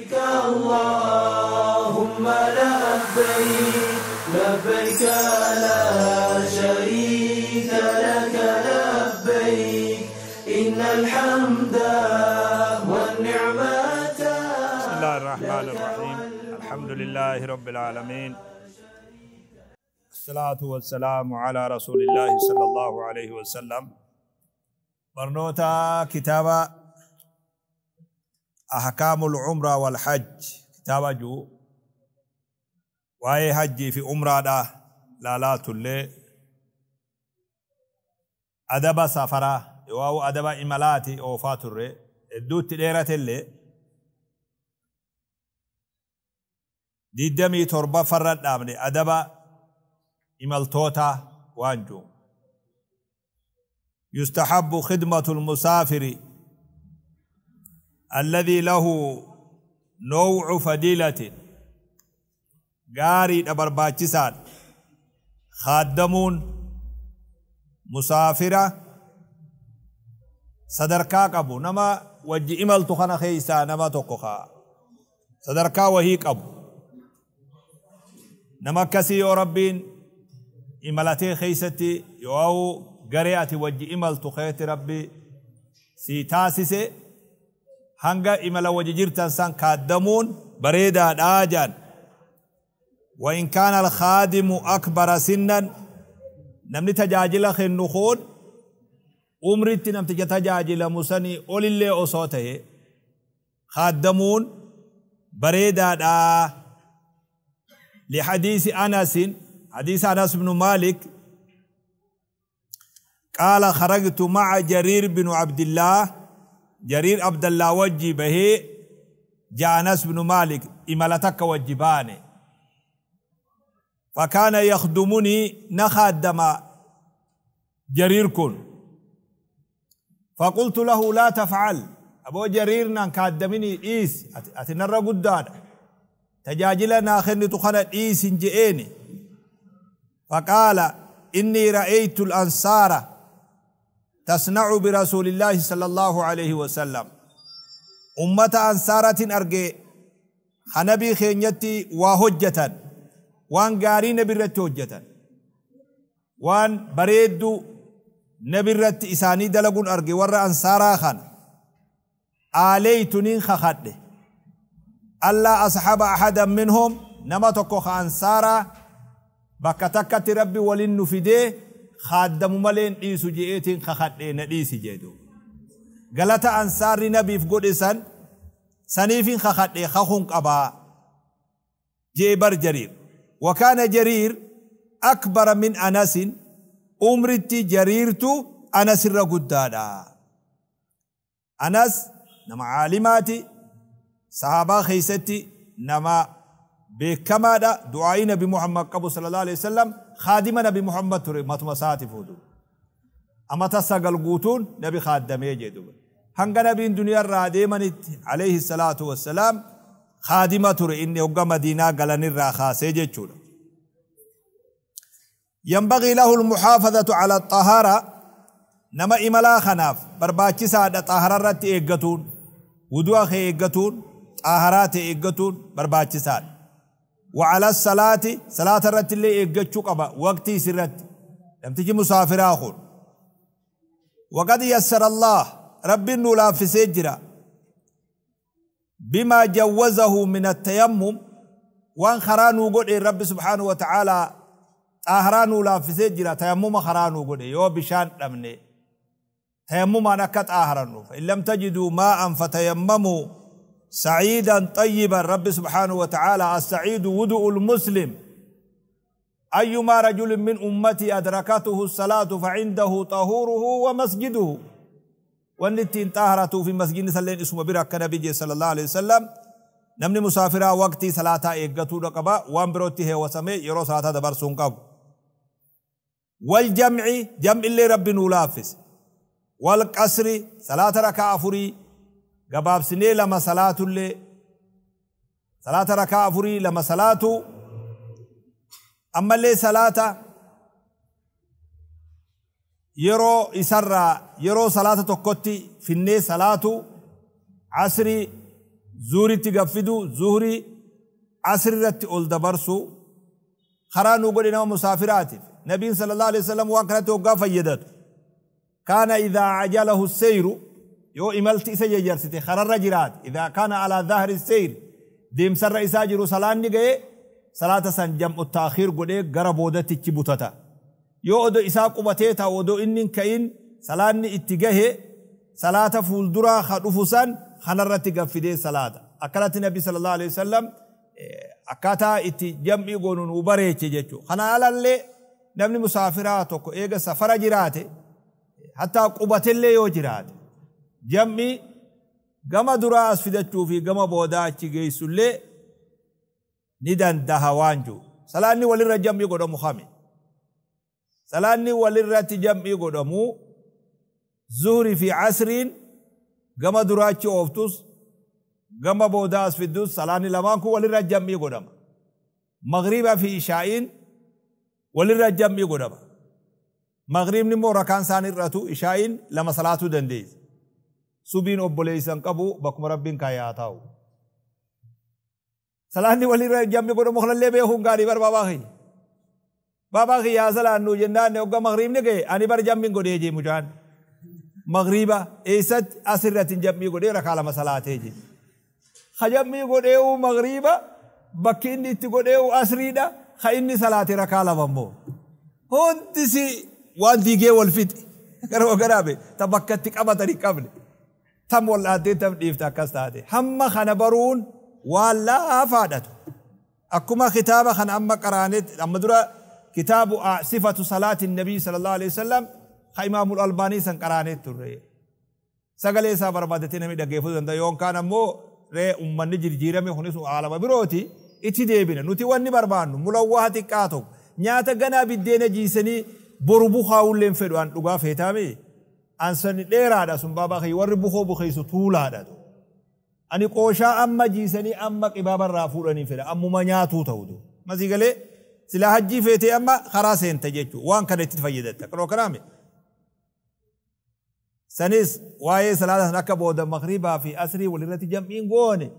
لبيك اللهم لبيك لبيك لا شريك لك لبيك إن الحمد والنعمة بسم الله الرحمن الرحيم الحمد لله رب العالمين الصلاة والسلام على رسول الله صلى الله عليه وسلم برنوتا كتابة أحكام العمرة والحج كتاب جو واي حج في عمرة دا لا لا تلي أدب سفرة واو أدب إملاتي أو فاتر الدوت ديرة اللي ديدمي تربة فرد أمني أدب إملتوتا وانجو يستحب خدمة المسافر الذي له نوع فديلة غاري باتشسان خادمون مسافرة صدركا قبو نما وجي امل تخنا خيسا نما توقخا صدركا وهي قبو نما كسي ربين املتي خيستي يو غرياتي وجي امل تخيتي ربي سي تاسسي hanga imala waje jirtan san kaaddamuun bareedaadhaa jaan وإن كان الخادم أكبر سنا نمني تجاجل خن خون عمرت نمت تجاجل مسني أولي اللي أصوته خادمون بريدا دا لحديث أنس حديث أنس بن مالك قال خرجت مع جرير بن عبد الله جرير عبد الله وجي به جانس بن مالك إملتك وجباني فكان يخدمني نخدم جريركن فقلت له لا تفعل أبو جريرنا كادمني إيس أتنرى قدان تجاجلنا خني تخنى إيس جئيني فقال إني رأيت الأنصار تصنع برسول الله صلى الله عليه وسلم أمة أنصارة أرجي خنبي خينيتي وهجة وان غاري نبرت هجة وان بريد رت إساني دلقون أرجي ورى أنصارا خان آليتنين خخد ألا أصحاب أحدا منهم نما تكو خانصارا بكتكت ربي ولن نفديه خادم ملين إيسو جئتين خخطين إيسي جيدو غلطة أنصار نبيف قد إسان سنيفين خخطين خخون قبا جيبر جرير وكان جرير أكبر من أنس أمرتي جريرتو أنس الرقدادا أنس نما عالماتي صحابة خيستي نما بكمادا دعائنا بمحمد قبو صلى الله عليه وسلم خادم نبي محمد توري تري متمساتي فودو أما تسأل قوتون نبي خادم يجدو هنگا نبي الدنيا را ديمنت عليه الصلاة والسلام خادم توري إني وقا مدينة قلن را خاسي جيتشون ينبغي له المحافظة على الطهارة نما إملا خناف برباكي سادة طهارة رتي إيقتون ودوخي خي إيقتون طهارات إيقتون برباكي سادة وعلى الصلاة صلاة الرت اللي إيجتشو قبا وقتي سرت لم تجي مسافر آخر وقد يسر الله رب النولا في سجرة بما جوزه من التيمم وان خرانو قد رب سبحانه وتعالى أهرانو لا في سجرة تيمم خرانو قد يو بشان أمني تيمم أنا كت آهرانو فإن لم تجدوا ماء فتيمموا سعيدا طيبا رب سبحانه وتعالى السعيد ودء المسلم أيما رجل من أمتي أدركته الصلاة فعنده طهوره ومسجده والنتين طهرته في مسجد سلين اسمه برك نبي صلى الله عليه وسلم نمني مسافرا وقتي صلاة إيقاتو رقبا وامبروتي هي وسمي يرو صلاة دبر سنقب والجمع جمع اللي رب نولافس والقصر صلاة ركع فري gabaabsinee lama salaatullee salaata rakaa afurii lama salaatu ammallee salaata yeroo isarraa yeroo salaata tokkotti finnee salaatu asrii zuuritti gaffidu zuhurii asri irratti ol dabarsu karaa nu godhe nama musaafiraatiif nabiin sallallahu alaihi wasallam waan kanatti hoggaa fayyadatu kaana idaa ajalahu seyru يو إملت إسجي جيجرست خرر جرات إذا كان على ظهر السير ديم سر إسا جرو صلاة نغي صلاة سن جمع التاخير قده غربودة تجبوتتا يو أدو إسا قبتيتا ودو إنن كين صلاة اتجاه صلاة فولدرا خطفوسا خنرت غفده صلاة أكلت نبي صلى الله عليه وسلم أكاتا اتي جمع قنون وبره وبريك خنا على اللي نمني مسافراتك إيغا سفر جراتي حتى قبت اللي يو جراتي jammi gama duraa as fidachuu fi gama boodaa achi geessullee ni dandaha waan jiru salaanni walirra jammi godhamu hami salaanni walirratti jammi godhamu zuhri fi casriin gama duraachi ooftus gama boodaa as fiddus salaanni lamaan kun walirra jammi godhama magriba fi ishaa'iin walirra jammi godhama magribni immoo rakaan isaan hir'atu ishaa'iin lama salaatuu dandeeyse subiin obboleeysan qabu bakkuma rabbiin kaayaa taa'u. Salaanni walirra jammi godhu muklallee beekuun gaarii barbaabaa kiyya. Baabaa kiyyaa salaannu jennaan hogga magriibni ga'e ani bar jammiin godhee jee mucaan. Magriiba eessatti asirratti jammii godhee rakaa lama salaatee jee. Hajammii godheewu magriiba bakki inni itti godheewu asriidha ha inni salaate rakaa lama immoo. Hundisi waan diigee wal fixe. Garuu garaame ta bakka itti qabatanii qabne. tam wal dhaaddeettaf dhiifte akkas taate hamma kana baruun waan laafaadhatu akkuma kitaaba kana amma qaraanetti amma dura kitaabu sifatu salaati nabii sallallahu alaihi wasallam ka imaamul albaanii san qaraanetti turre sagalee isaa barbaadate namni dhaggeeffachuu danda'a yookaan ammoo ree ummanni jirjiirame kunis aalama birooti itti deebina nuti wanni barbaannu mulawwaa xiqqaa tokko nyaata ganaa biddeena jiisanii boru bukaa'ulleen fedhu an dhugaa feetaamee أنسني ليرة هذا سون بابا خي ور بخو بخي سطول هذا دو أني قوشا أم جيسني أم كبابا رافولني فلا أم ما نياتو تهودو ما زي قاله سلاح جيفتي أم خراسة انتجتو وان كان تتفيدتك كرو كرامي سنس واي سلاله نكب ود مغربا في اسري ولرتي جمعين غوني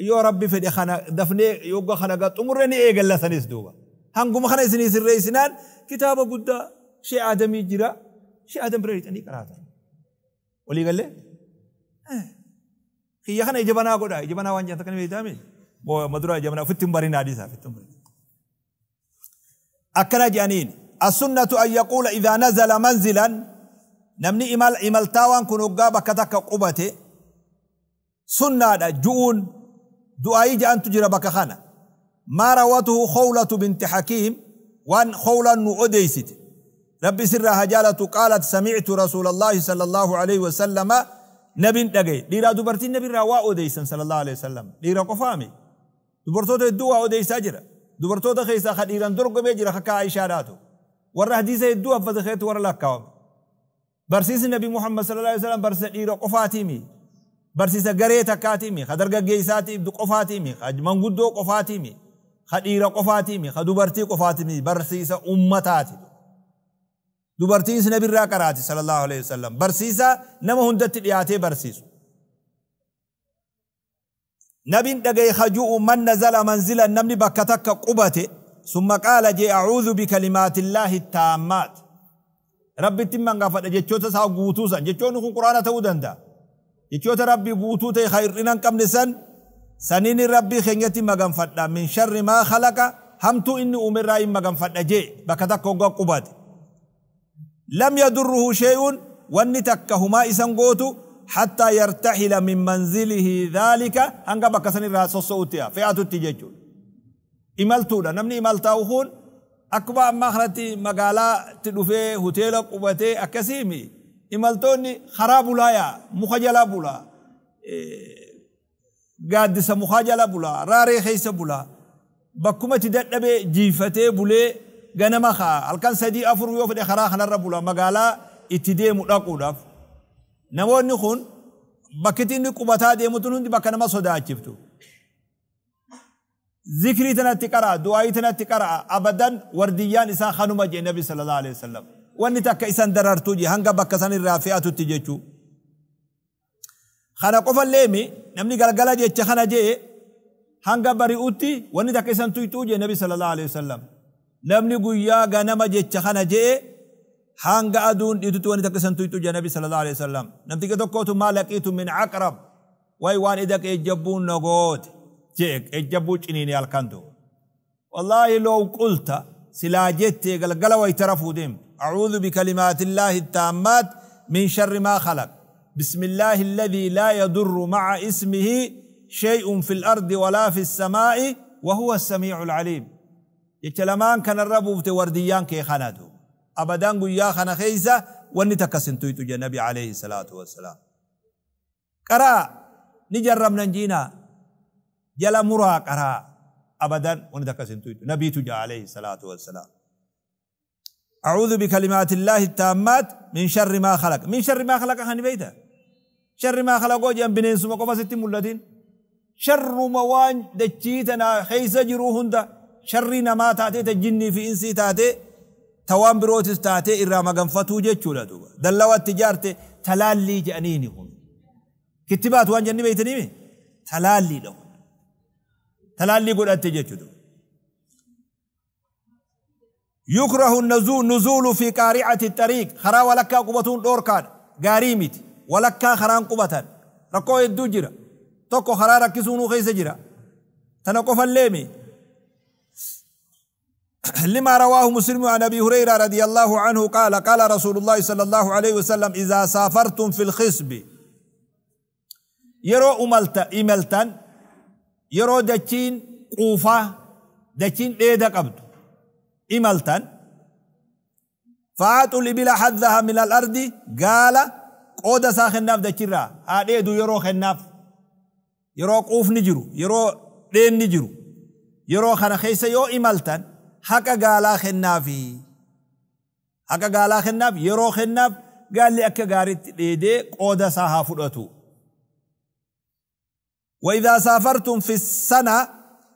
يا ربي في خنا دفني يوغ خنا غت عمرني اي قال سنس دوبا هانغوم خنا سنس الرئيسنان كتابه قد شي ادمي جرا شي ادم بريت اني قرات ولي قال لي إيه. كي يخنا يجبنا جبنا قدا جبنا وانجا تكن بيتامي بو مدرا يجبنا فتم برين حديثا فتم برين اكرا جانين السنة أن يقول إذا نزل منزلا نمني إمال إمال تاوان كن أقابا كتاك قبته سنة جون دعائي جأن تجرى بكخانا ما روته خولة بنت حكيم وان خولة نؤديست ربي سرها جالت قالت سمعت رسول الله صلى الله عليه وسلم نبي دغي ديرا دبرتي النبي روا اوديسن صلى الله عليه وسلم ديرا قفامي دبرتو الدوا اوديسا جرا دبرتو دخيسا إيران درغ بيجرا خكا إشاراته راتو ورا حديث الدوا فدخيت ورا لكاو برسيس النبي محمد صلى الله عليه وسلم برس ديرا قفاتيمي برسيسا غريتا كاتيمي خدرغ جيساتي دو قفاتيمي خجمن غدو قفاتيمي خديرا قفاتيمي خدبرتي قفاتيمي برسيس امتاتي dubartiin isa nabirraa qaraati sallallahu alaihi wasallam barsiisa nama hundatti dhiyaatee barsiisu nabin dhagaye haju'u man nazala manzilan namni bakka takka qubate summa qaala jee acuudhu bikalimaatillaahi taammaat rabbitti mangaafadha jechoota isaa guutuu san jechoonni kun quraana ta'uu danda'a jechoota rabbi guutuu ta'e khayir'ina hin qabne san sanini rabbi keenyatti maganfadha min sharri maa khalaqa hamtuu inni uumerraa hin maganfadha jee bakka takka hoggaa qubate لم يدره شيء ونتكه ما إسنغوتو حتى يرتحل من منزله ذلك هنگا بكسن الرأس الصوتية فياتو التججون إمالتونا نمني إمالتاوهون أكبا أما خلتي مقالا تدفي هتيلا قبتي أكسيمي إمالتوني خراب لايا مخجلا بلا قادس اه، مخجلا بلا راري خيس بلا بكومة تدتنبي جيفتي بلي ganama haa halkan sadii afur yoo fedhe karaa kanarra bula magaalaa itti deemu dhaquudhaaf namoonni kun bakkitti inni qubataa deemutun hundi bakka nama sodaachiftu. Zikrii tanatti qaraa, du'aayii tanatti qaraa, abadan wardiyyaan isaa kanuma jee Nabi sallallahu alaihi wasallam. Wanni takka isan darartuu jee hanga bakka san irraa fe'atutti jechuu. Kana qofallee mi namni galgala jecha kana jee hanga bari'utti wanni takka isan tuytuu jee Nabi sallallahu alaihi wasallam. namni guyyaa ganama jecha kana je'e hanga aduun dhiitutti wani takka santu hitu janabi sallallahu alaihi wasallam namtiga tokkotu maa laqiitu min aqrab way waan idaq ejjabbuun nogoote je'e ejjabbuu ciniini halkantu wallaahi loo qulta silaa jettee galgala way tarafuu deemtu أعوذ بكلمات الله التامات من شر ما خلق بسم الله الذي لا يضر مع اسمه شيء في الأرض ولا في السماء وهو السميع العليم يكتلمان كان الربو في ورديان كي خناتو أبدا قويا خنا خيسا ونتكا سنتويتو جا نبي عليه الصلاة والسلام كرا نجرب ننجينا جلا مرا كرا أبدا ونتكا تويتو نبي تجا عليه الصلاة والسلام أعوذ بكلمات الله التامات من شر ما خلق من شر ما خلق خاني بيتا شر ما خلق وجان بنين سمكو فاستي ملتين شر موان دتشيتنا خيسا جروهن ده sharrii namaa taatee ta jinnii fi insii taatee ta waan birootis taatee irraa maganfatuu jechuudha duuba dallawatti ijaarte talaallii jedhaniini kun kittibaat waan jenni beeytaniimi talaalliidha kun talaallii godhatte jechuudha يكره النزول في قارعة الطريق خرا ولكا قبتون دور كان غاريمت ولكا خران قبتان ركو الدجرة توكو خرا ركسونو خيس جرا تنقف الليمي لما رواه مسلم عن ابي هريره رضي الله عنه قال قال رسول الله صلى الله عليه وسلم اذا سافرتم في الخصب يرو املت املتن يرو دچين قوفا دچين ايدا قبض املتن اللي بلا حظها من الارض قال قود ساخناف دچرا اديدو يرو خناف يرو قوف نجرو يرو دين نجرو يرو خنا خيسه يو املتن حكا قالا خنافي حكا قالا خناف يرو خناف قال لي أكا قارت ليدي قودة ساها فرأتو وإذا سافرتم في السنة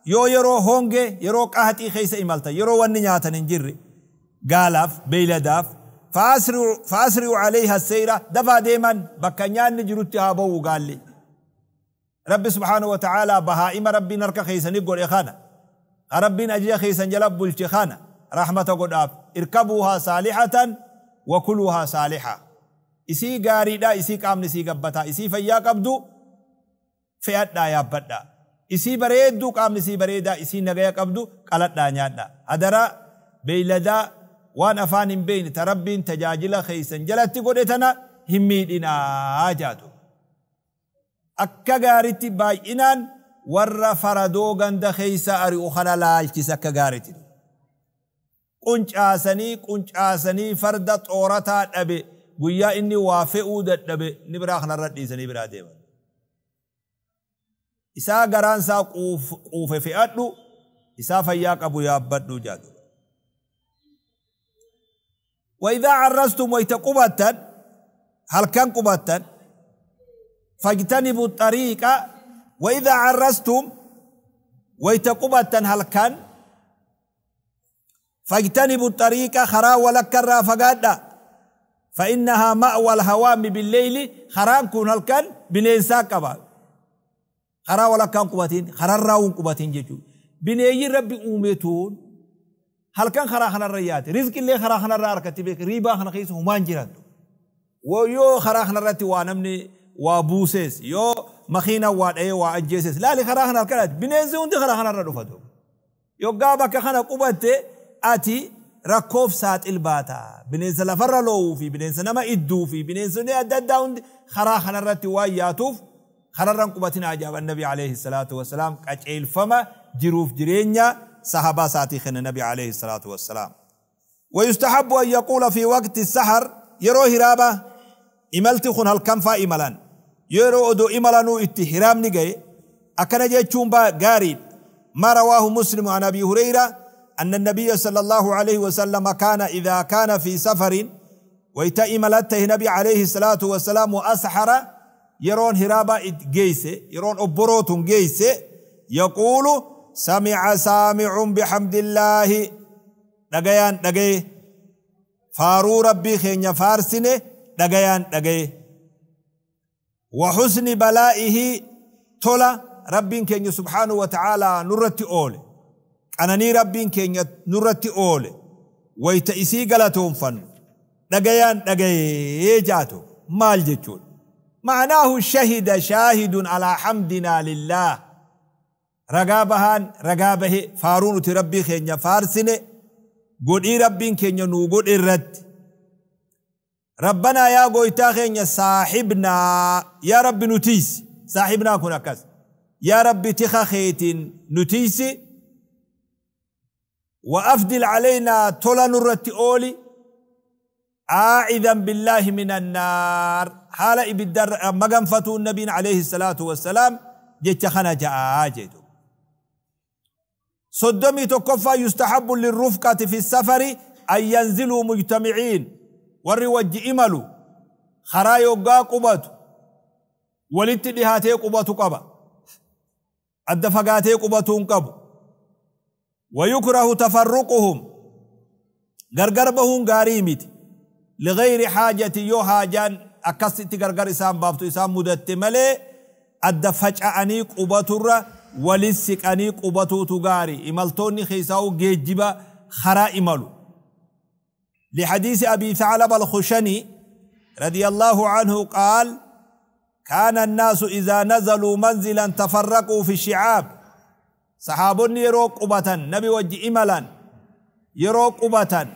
يو يرو هونجي يرو قهتي خيس إمالتا يرو وننياتا ننجر قالاف بيلداف فأسرعوا فأسرعوا عليها السيرة دفا ديما بكنيان نجرتي هابو قال لي رب سبحانه وتعالى بها إما ربي نركا خيسا نقول إخانا ربنا جي خيسا جلب بلتخانا رحمة قد أب اركبوها صالحة وكلوها صالحة إسي غاري دا إسي قامن نسي قبتا إسي فيا قبدو فيات دا يابت دا إسي بريد دو قامن نسي بريد دا إسي نغيا قبدو قلت دا نيات دا أدرا بيلدا وان أفان بين تربين تجاجل خيسا جلت قدتنا هميدنا آجاتو أكا غاري تبايئنان warra faradoo ganda keeysa ari'u kana laalchisa akka gaaritin quncaasanii quncaasanii farda xoorataa dhabe guyyaa inni waa fe'uu dadhabe ni biraa kanarra dhiisanii biraa deeman isaa garaan isaa quufe fe'adhu isaa fayyaa qabu yaabbadhu jaadu وإذا عرستم ويتقبتا هل كان قبتا فاجتنبوا الطريق وإذا عرستم ويتقبة هلكان فاجتنبوا الطريق خرا ولك الرافقات فإنها مأوى الهوام بالليل خران كون هلكان بنيسا قبا خرا ولكان قبتين خرا راون قبتين جيجو بنيي ربي أوميتون هل كان خرا خنا الريات رزق اللي خرا خنا الراركة بيك ريبا خنا خيس همان جيران ويو خرا خنا الراتي وانمني وابوسيس يو مخينا واد اي واد جيسس لا لخرا خنا كانت بنينزي وند خرا خنا ردفتو بك خنا قبته اتي ركوف سات الباتا بنينز لفر لو في بنينز نما ادو في بنينز نيا ادد داوند خرا خنا رتي وياتوف خررن قبتنا اجاب النبي عليه الصلاه والسلام كأجيل فما جروف جرينيا صحابه ساتي خن النبي عليه الصلاه والسلام ويستحب ان يقول في وقت السحر يروه رابه إملت خن هل كم فا إملان يرو أدو إمالانو itti hiraamni gaye akkana jechuun baa ما رواه مسلم عن ابي هريره ان النبي صلى الله عليه وسلم كان اذا كان في سفر ويتا لته نبي عليه الصلاه والسلام اسحر يرون هرابا جيس يرون ابروت جيس يقول سمع سامع بحمد الله دغيان دغي فارو ربي خين فارسنه دغيان دغي وحسن بلائه تولا ربين كينيا سبحانه وتعالى نورتي أولي ني ربين كينيا نورتي أولي ويتأسي قلتهم فن دقيان دقي جاتو مال جتون معناه شهد شاهد على حمدنا لله رقابهان رقابه فارون تربي خين فارسنه قد ربين كين نوقد الرد ربنا يا قويتا خينيا صاحبنا يا رب نتيس صاحبنا كنا كاس يا رب تخخيت نتيس وأفدل علينا طول نرت أولي عائذا بالله من النار حال إبدر مقام فتو النبي عليه الصلاة والسلام جيت خنا جاء آجدو صدمي تكفى يستحب للرفقة في السفر أن ينزلوا مجتمعين warri wajji imalu karaa yoggaa qubatu walitti dhihaatee qubatu qaba adda fagaatee qubatu hin qabu wayukrahu tafarruquhum gargar bahuun gaarii miti ligayri haajati yoo haajaan akkasitti gargar isaan baaftu isaan mudatte malee adda faca'anii qubaturra walis siqanii qubatuutu gaarii imaltoonni keessaa'u geejiba karaa imalu لحديث أبي ثعلب الخشني رضي الله عنه قال كان الناس إذا نزلوا منزلا تفرقوا في الشعاب صحابون يروا قبة نبي وجه إملا يروا قبة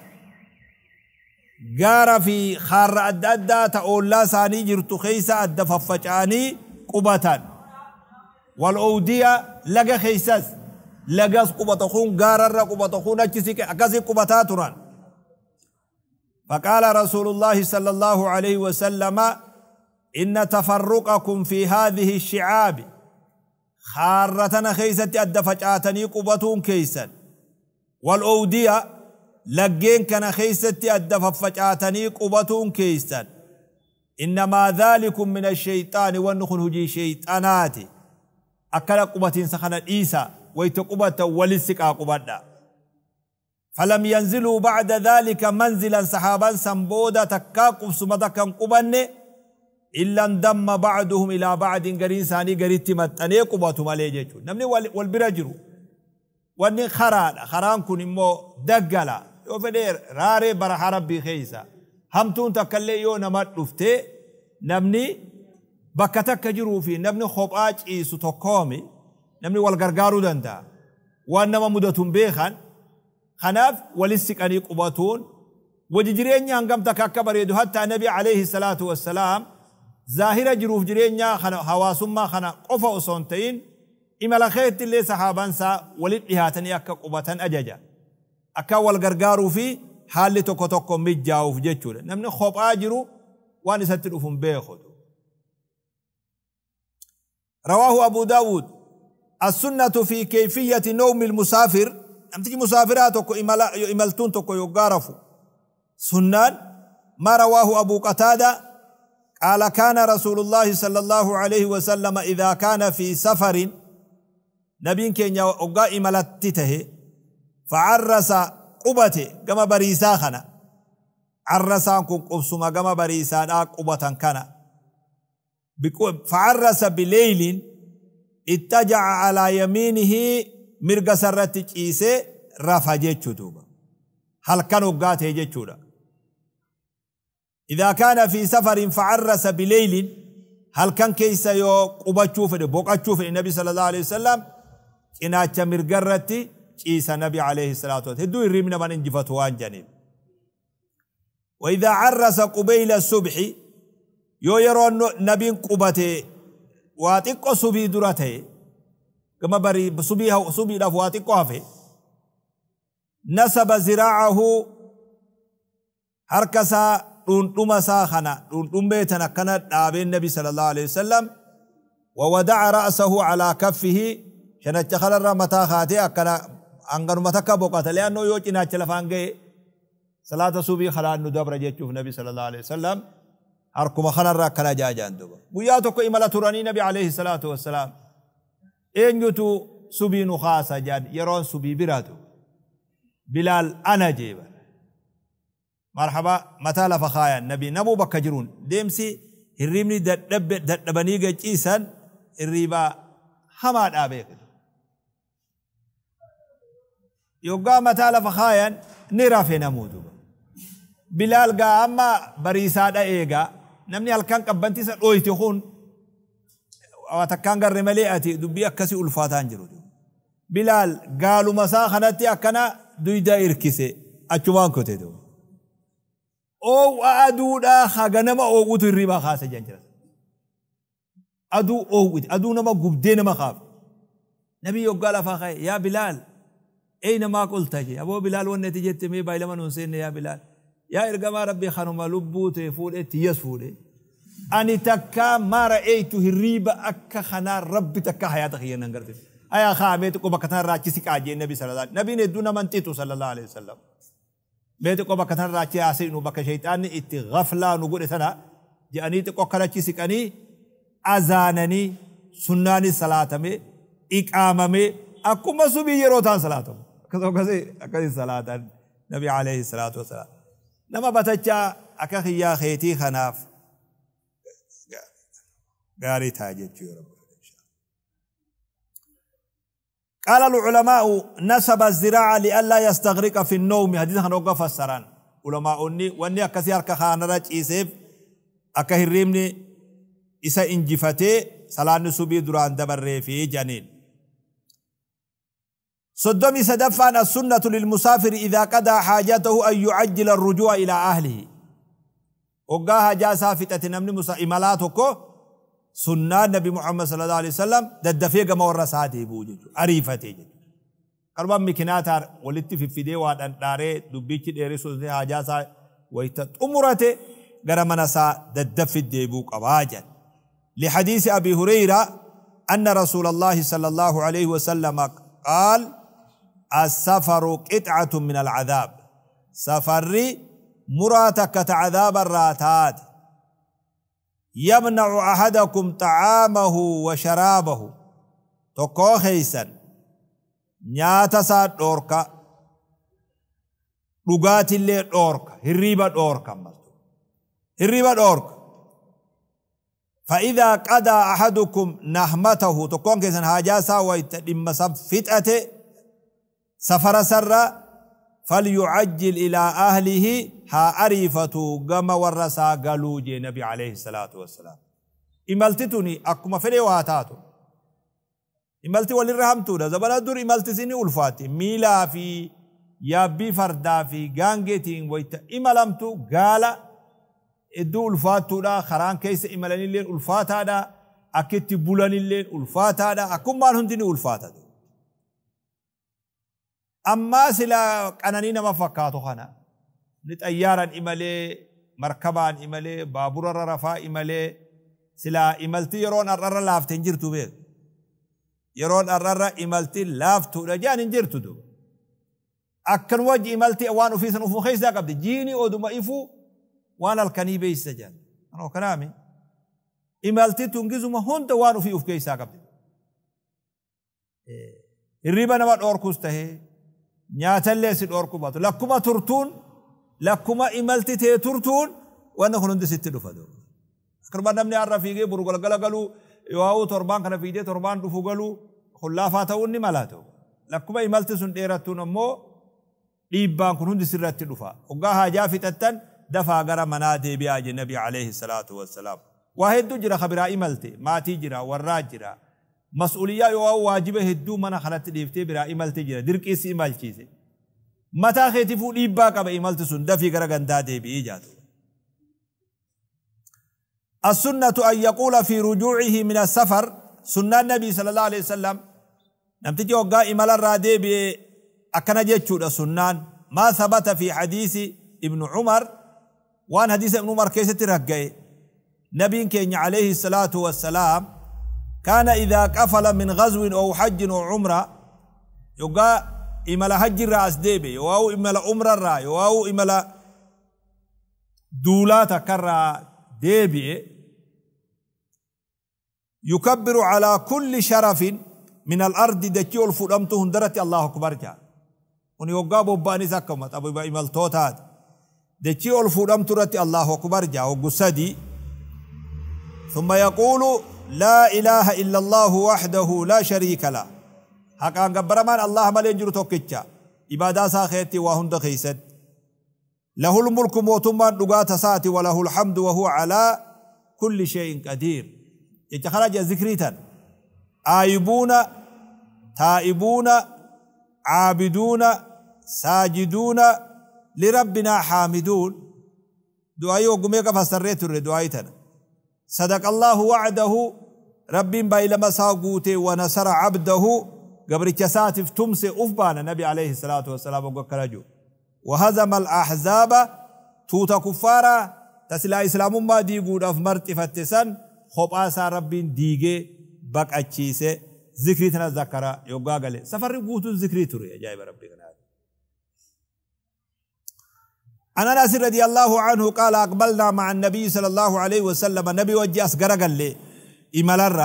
قار في خار أدادا أدى تأولا ساني جرت خيسا أد ففجاني قبة والأودية لقى خيساس لقى قبة خون قار الرقبة خون أكسي قبة تران فقال رسول الله صلى الله عليه وسلم إن تفرقكم في هذه الشعاب خارتنا خيسة أدفجاتني قبتون كيسا والأودية لقين كان خيسة أدفجاتني قبتون كيسا إنما ذلكم من الشيطان والنخن هجي شيطاناتي أكل قبتين سخنا إيسا ويتقبت ولسك أقبتنا فلم ينزلوا بعد ذلك منزلا صحابا سنبودا تكاكب سمدكا قبن إلا اندم بعضهم إلى بعد قرين ساني قرين متني قباتهم عليه نمني والبرجرو واني خران خران كون امو دقلا يو فدير راري برح ربي خيسا همتون تكالي يو نمت لفتي نمني بكتك جرو في نمني خوب آج ايسو تقومي نمني والقرقارو دندا وانما مدتون بيخان خناف ولسك أني قباتون وججرين ينقم تكاك يدو حتى نبي عليه الصلاة والسلام ظاهرة جروف جرين خنا حواسما خنا قفا وصنتين إما لخيت اللي صحابان سا ولد أكا قباتن أججا أكا والغرغارو في حالي توكو توكو مجاو في جتشول نمني خوب آجرو واني ستلوفن بيخد رواه أبو داود السنة في كيفية نوم المسافر namtichi musaafiraa tokko imaltuun tokko yoggaa rafu sunnaan ما رواه أبو قتادة قال كان رسول الله صلى الله عليه وسلم إذا كان في سفر نبي كان يوقع ملتته فعرس قبته كما بريسا خنا عرسان كن قبسما كما بريسان قبتا كان فعرس بليل اتجع على يمينه mirga sarratti ciisee rafa jechuu duuba halkan hoggaa ta'e jechuudha إذا كان في سفر فعرس بليل هل كان كيس يو قبتشو فدي بوقتشو في النبي صلى الله عليه وسلم إنا تمر قرتي كيس النبي عليه الصلاة والسلام هدو الرمنا من انجفت وان جانب وإذا عرس قبيل الصبح يو يرون نبي قبته واتقو صبي دراتي كما بري صبيها صبي لفواتي كوافي نسب زراعه هركسا حركسا دونتما ساخنا دونتم بيتنا كان دابي النبي صلى الله عليه وسلم وودع رأسه على كفه شنا خلال الرمتا خاتي أكنا أنغر متك بوقت لأنه يوجنا تلفانجي صلاة صبي خلال ندبر جيتشوف النبي صلى الله عليه وسلم أركم خلال كان جاجان دوبا توكو إمالة تراني النبي عليه الصلاة والسلام eenyutu subii nu kaasa jedhan yeroon subii biraatu bilaal ana jeeba marhaba mataa lafa kaayan nabii namuu bakka jiruun deemsi hirribni dadhabanii gachiisan hirriibaa hamaadhaa beekan yoggaa mataa lafa kaayan ni rafe namuu duba bilaal gaa amma bariisaadha eegaa namni halkan qabbantiisa dhooyti kun takkaan garre malee ati dubbi akkasii ulfaataa hin jiru. Bilaal gaalumasaa kanatti akkana duydaa irkise achumaan kote ta'u. Oowwa aduudhaa haganama oowwutu hirribaa kaase jedhan jira. Aduu oowwite aduu nama gubdee nama kaaf. Nabii yoggaa lafaa ka'e yaa Bilaal ee namaa qolta jee aboo Bilaal wanni ati jette mee baay'ilama nuun seenne yaa Bilaal yaa ergamaa rabbii kanuma lubbuu ta'e fuudheetti yas fuudhee. أني تكا ما رأيت هريبة أكا خنا رب تكا حياتك هي ننغرت أيا خامي تكو بكتان راجي سيك آجي النبي صلى الله عليه وسلم نبي ندون من تيتو صلى الله عليه وسلم بيت كو بكتان راجي آسي نو بك شيطان ات غفلا نو قول سنا جاني تكو كراجي سيك أني أزانني سناني صلاة مي إقامة مي أكو ما سبي يروتان صلاة كذو كذي أكذي صلاة نبي عليه الصلاة والسلام نما باتجا أكا خيا خيتي خناف gaarii تاجت يورب قال العلماء نسب الزراعة لألا يستغرق في النوم حديث خنوقة السران علماء أني واني أكسي أركا خانرا إيسيف أكا إسا إنجفتي سلان نسوبي دران دبر في جنين صدومي سدفعنا السنة للمسافر إذا قضى حاجته أن يعجل الرجوع إلى أهله وقاها جاسا فتة نمني مسا إمالاتكو سنة نبي محمد صلى الله عليه وسلم ددفيق مورساته بوجه عريفته جد قربان مكناتا ولدت في فيديو وان داري دبيتي ديري سوزي حاجاسا ويتت أمرته قرمنا سا ددفت ديبو قواجا لحديث أبي هريرة أن رسول الله صلى الله عليه وسلم قال السفر قطعة من العذاب سفري مراتك عذاب الراتات يمنع أحدكم طعامه وشرابه تقو خيسا نياتا سا دوركا دغات اللي دوركا هريبا دوركا هريبا دوركا فإذا قضى أحدكم نهمته تقون كيسا هاجاسا ويتدم سفتأته سفر سرّا فليعجل إلى أهله ها أريفة قم ورسا قالوا نبي عليه الصلاة والسلام إملتتني أكما فلي واتاتو إملتي والرهمتو دا زبنا الدور إملتي سيني ألفاتي ميلا في يا بي فردا في غانغيتين ويت إملمتو قال إدو ألفاتو دا خران كيس إملاني لين ألفاتا دا أكتبولاني لين ألفاتا دا أكما هندني ألفاتا دا أما سلا قنانين ما فكاتو خانا لتأيارا إمالي مركبا إمالي بابورا رفا إمالي سلا إمالتي يرون أرر لافت انجرتو بيك يرون أرر إمالتي لافتو رجان انجرتو دو أكن وجه إمالتي أوان أفيسن أفو خيسا قبل جيني أو دم إفو وأنا الكنيبه بيسجان أنا كلامي إمالتي تنجزو ما هون دوان أفي أفكيسا قبل الريبا إيه. نما دور كوسته nyaatallee si dhorku baatu lakkuma turtuun lakkuma imalti tee turtuun wanna kun hundi sitti dhufa duuba akkuma namni har'a fiigee buru galgala galuu yoo torbaan kana fiigee torbaan dhufu galuu hullaafaa ta'uun ni mala ta'u lakkuma imalti sun dheerattuun ammoo dhiibbaan kun hundi sirratti dhufa hoggaa haajaa fixattan dafaa gara manaa deebi'aa jennabi alayhi salaatu wassalaam waa hedduu jira kabiraa imalte maatii jira warraa jira مسؤولية يو واجبة هدو منا خلت ديفتي برا إمال تجرى درك إيمال إمال چيزي متى فو ليبا كبا إمال تسن دفي غرا غندا دي بي جاتو السنة أن يقول في رجوعه من السفر سنة النبي صلى الله عليه وسلم نمتجي وقا إمال الرادي بي أكنا جيتشو سنان ما ثبت في حديث ابن عمر وان حديث ابن عمر كيستي رقاي نبي كي عليه الصلاة والسلام كان إذا قفل من غزو أو حج أو عمرة يقا إملا حج الرأس ديبي أو إملا عمرة الرأي أو إملا دولات كرا ديبي يكبر على كل شرف من الأرض دكيو الفرمتو هندرتي الله أكبر جاء وني وقابو بباني سكمت أبو إمال توتات دكيو الفرمتو رتي الله أكبر جاء وقصدي ثم يقول لا إله إلا الله وحده لا شريك له حقا قبرمان الله ما جرو توكيتشا إبادة ساخيتي وهند خيست له الملك موتما نقاط ساتي وله الحمد وهو على كل شيء قدير يتخرج ذكريتا آيبون تائبون عابدون ساجدون لربنا حامدون دعائي وقميك فسريت الدعائي تنا صدق الله وعده رب باي مساقوته ونصر عبده قبر كساتف تمس أفبان النبي عليه الصلاة والسلام وقرجو وهزم الأحزاب توت كفارا تسلا إسلام ما ديقود أفمرت فتسن آسا رب ديقه بك أجيسه ذكرتنا ذكرى يقاقل سفر قوت ذكري تري يا جايب ربي أنا ناس رضي الله عنه قال اقبلنا مع النبي صلى الله عليه وسلم النبي وجه اسقر قال لي املر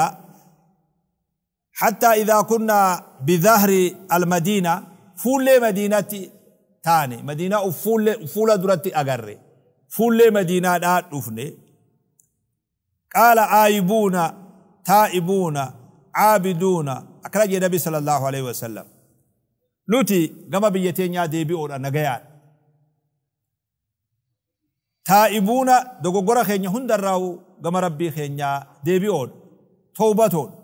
حتى اذا كنا بظهر المدينه فول مدينه تاني مدينه فول فول درتي اقر فول مدينه لا دفني قال آيبونا تائبونا عابدونا اكرج النبي صلى الله عليه وسلم نوتي قم بيتين يا ديبي أورا نغيان taa'ibuuna dogoggora keenya raawu gama rabbii keenyaa deebi'oodha toobatoodha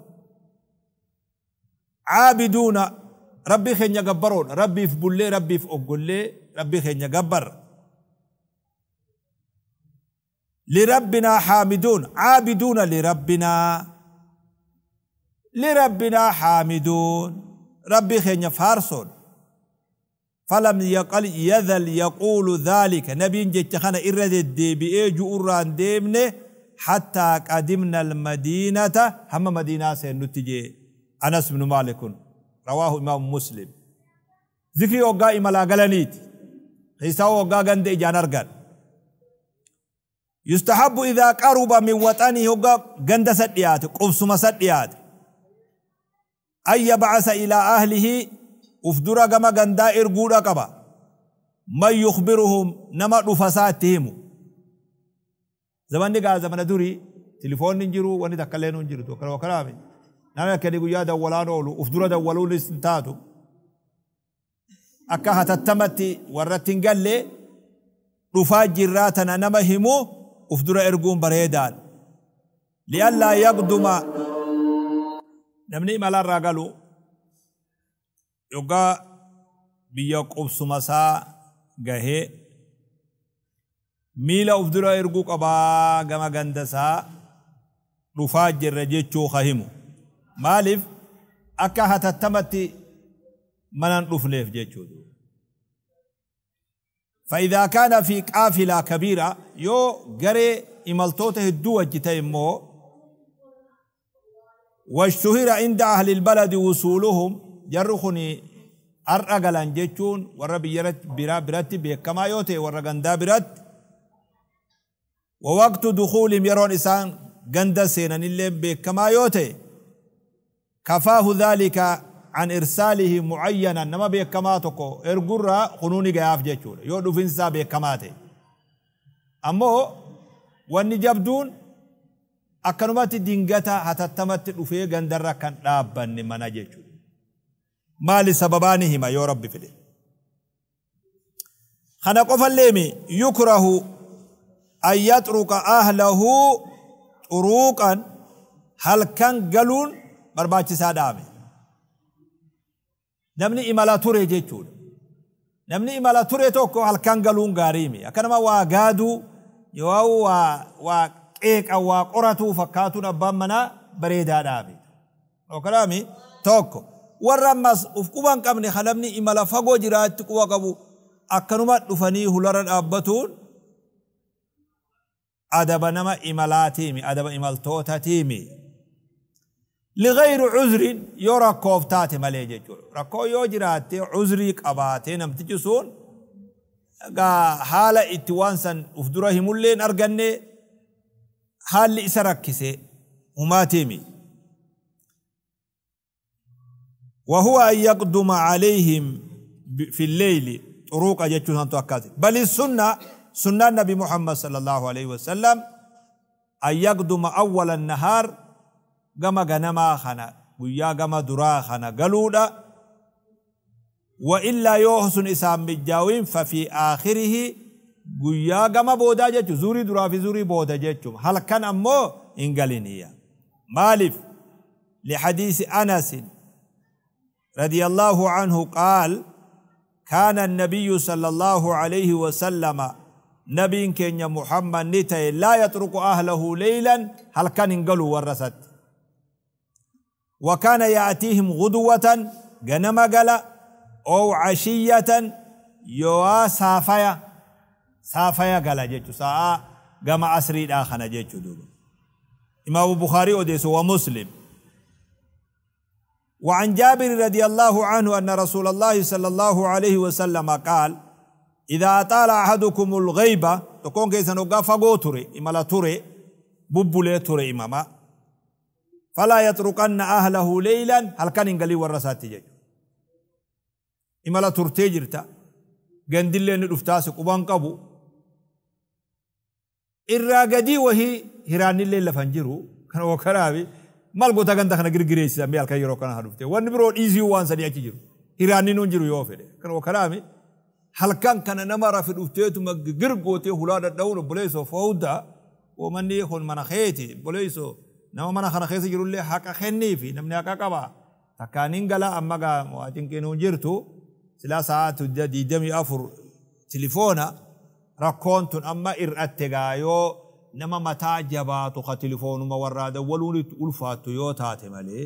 caabiduuna rabbii keenya gabbaroodha rabbiif bullee rabbiif oggollee rabbi keenya gabbarra lirabbinaa haamiduun caabiduuna lirabbinaa lirabbinaa haamiduun rabbi keenya faarsoon. فلم يقل يذل يقول ذلك نبي جتخان إرد الدبئي إيه جؤران ديمنه حتى قدمنا المدينة هم مدينة سنتجي أنس بن مالك رواه إمام مسلم ذكري وقا جلنيت خيسا أوجا عند إجانر قال يستحب إذا قرب من وطني وقا قند سديات قبس مسديات أي بعث إلى أهله uf dura gama gandaa erguudha qaba man yukbiruhum nama dhufasaa itti himu zamanni gaa zamana durii tilifoonni hin jiru wanni takka illee hin jiru tokko wakkana miti namni akkanii guyyaa dawwalaan oolu uf dura dawwaluunis hin taatu akka hatattamatti warratti hin galle dhufaa jirraa tana nama himu uf dura erguun bareedaan li'allaa yaqduma namni imalarraa galu dhugaa biyya qubsumasaa gahee miila uf dura erguu qabaa gama gandasaa dhufaa jirra jechuu kahimu maaliif akka hatattamatti manan dhufneef jechuudha فإذا كان في قافلة كبيرة يو قري إملتوته الدوة جتيمو واشتهر عند أهل البلد وصولهم jarru kun har'a galan jechuun warra biyya biraa biratti beekamaa yoo ta'e warra gandaa biratti wawaqtu dukuulihim yeroon isaan ganda seenanillee beekamaa yoo ta'e kafaahu dhaalika an irsaalihi mucayyanan nama beekamaa tokko ergurraa kunuuni gayaaf jechuudha yoo dhufinsaa beekamaa ta'e ammoo wanni jabduun akkanumatti dingata hatattamatti dhufee gandarra kan dhaabbanne mana jechuudha ما لسببانهما يا رب فلي خنا قف الليمي يكره أن يترك أهله طروقا هل كان قلون برباتي سادامي نمني إمالا توري جيتشون namni imala ture tokko halkan galuun gaariimi akkanama waa gaaduu yoo waa qeeqa waa qoratuu fakkaatuun abbaan manaa bareedaadhaami tokko warra ammas uf quba hin qabne halabni imala fagoo jiraachi quba qabu akkanuma dhufanii hulara dhaabbatuun adaba nama imalaatiimi adaba imaltootatiimi ligayri cuzrin yoo rakkoof taate malee jechuudha rakkoo yoo jiraatte cuzrii qabaatee namtichi sun haala itti waan san uf dura himullee hin arganne haalli isa rakkise humaatiimi وهو أن يقدم عليهم في الليل طرق جتشون تؤكد بل السنة سنة النبي محمد صلى الله عليه وسلم أن يقدم أول النهار كما غنما خنا ويا كما درا خنا قالوا وإلا يوحسن إسام بجاوين ففي آخره ويا كما بودا جتشو زوري درا في زوري بودا جتشو هل كان أمو إنجلينية مالف لحديث أنس رضي الله عنه قال كان النبي صلى الله عليه وسلم نبي كان محمد نتي لا يترك أهله ليلا هل كان انقلوا ورثت وكان يأتيهم غدوة جنم قال أو عشية يوا سافيا سافيا قال جيتو ساعة قام أسري الآخر جيتو دوبا إمام البخاري وديسو ومسلم وعن جابر رضي الله عنه أن رسول الله صلى الله عليه وسلم قال إذا أطال أحدكم الغيبة تكون كيسا نقافة قوتري إما لا تري ببولي توري إماما فلا يتركن أهله ليلا هل كان إنجلي ورسات جاي إما لا ترتي جرتا قندل لين الأفتاسك وبان قبو إرى قدي وهي هران الليل فانجرو كان وكرابي mal goota kan kana girgireessisa mee halkan yeroo kana hadhufte wanni biroo dhiisii waan sadii achi jiru hiraanninuun jiru yoo fedhe kan kalaami halkan kana nama rafi dhufteetuma girgootee hulaa dhadha'uun obboleessoo foodaa wamanni kun mana keeti obboleessoo nama mana kana keessa jirullee haqa kennii fi namni haqa qaba takkaaniin galaa amma gaa mo'aatiin kennuun jirtu silaa sa'aatu diidamii afur tilifoona rakkoon tun amma ir'atte gaa yoo نما متاع جباتو خاتلفون وما ورادا ولوني تولفاتو يو تاتي مالي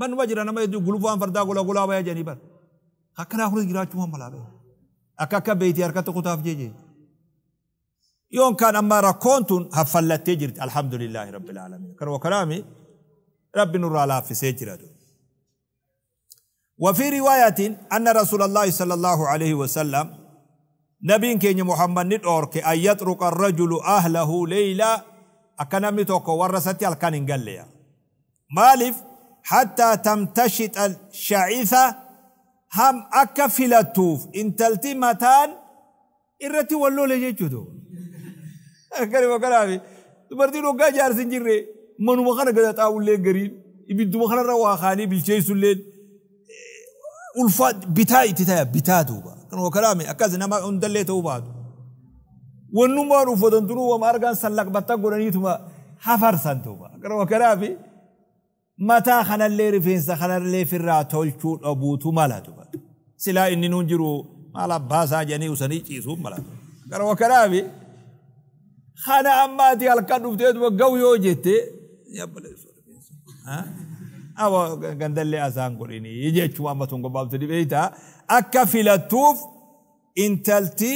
من وجرا نما يدو غلوفان فردا غلا غلا بايا جاني بار خاكنا أخرج جرا جوا ملا بي أكا كا بيتي أركا تقوتا جي جي يون كان أما ركونتون هفلت تجرت الحمد لله رب العالمين كرو كلامي رب نور على في سجرته وفي رواية أن رسول الله صلى الله عليه وسلم نبي كيني محمد ندورك أن يترك الرجل أهله ليلا أكنا متوكو ورساتي ألكان قال لي مالف حتى تمتشت الشعيثة هم أكفل توف إن تلتمتان متان إرتي ولو لجيجدو أكري وكرامي تبردين وقا جارسين جيري من وغانا قدت أول لي قريب إبدو وغانا رواخاني بالشيس الليل ulfaa bitaa itti taya bitaa duuba kanuma kalaame akkas nama hundallee ta'uu baatu wannummaan uffatan tunuu wama argaan sallaqbattaa godhaniituma hafarsan duuba kanuma kalaame mataa kanallee rifeensa kanallee firraa tolchuu dhabuutu mala duuba silaa inni nuun jiru maal abbaasaa jedhanii usanii ciisuu mala kanuma kalaame kana ammaati halkan dhuftee duuba gahu yoo jette yabbalessu rifeensa. awa gandallee asaan godhinii jechuu amma tun gobbaabtu dhibeeyta akka filattuuf intalti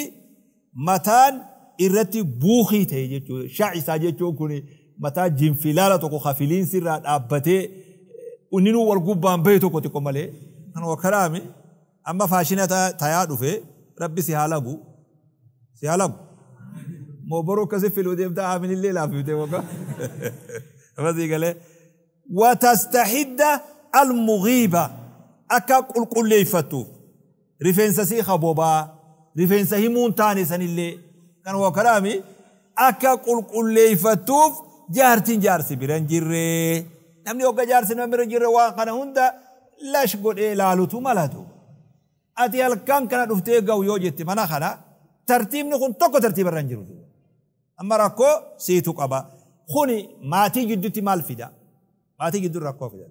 mataan irratti buuqii ta'e jechuudha shaacisaa jechuun kuni mataa jinfilaala tokko hafiliinsi sirraa dhaabbatee eh, uninuu wal gubbaan bahe tokko xiqqoo malee kan wakkaraami amma faashina tayaa dhufe rabbi si haalagu si haalagu moo boruu akkasii filuu deemtaa aaminillee laafifte waggaa. Amma sii وتستحد المغيبة أكا قل قل ليفتو رفنسا سيخا بوبا رفنسا همون تاني سن اللي كان هو كلامي أكا قل قل جارتين جارسي بيران جيري نعم نيوكا جارسي نعم بيران جيري واقنا هندا لاش قل إيه لالوتو مالاتو أتي هالكان كانت رفتيه قو يوجيتي مناخنا ترتيب نخون توكو ترتيب الرنجر أما راكو سيتو قبا خوني ما ماتي جدتي مالفيدا haati gidduu rakkoo fidan.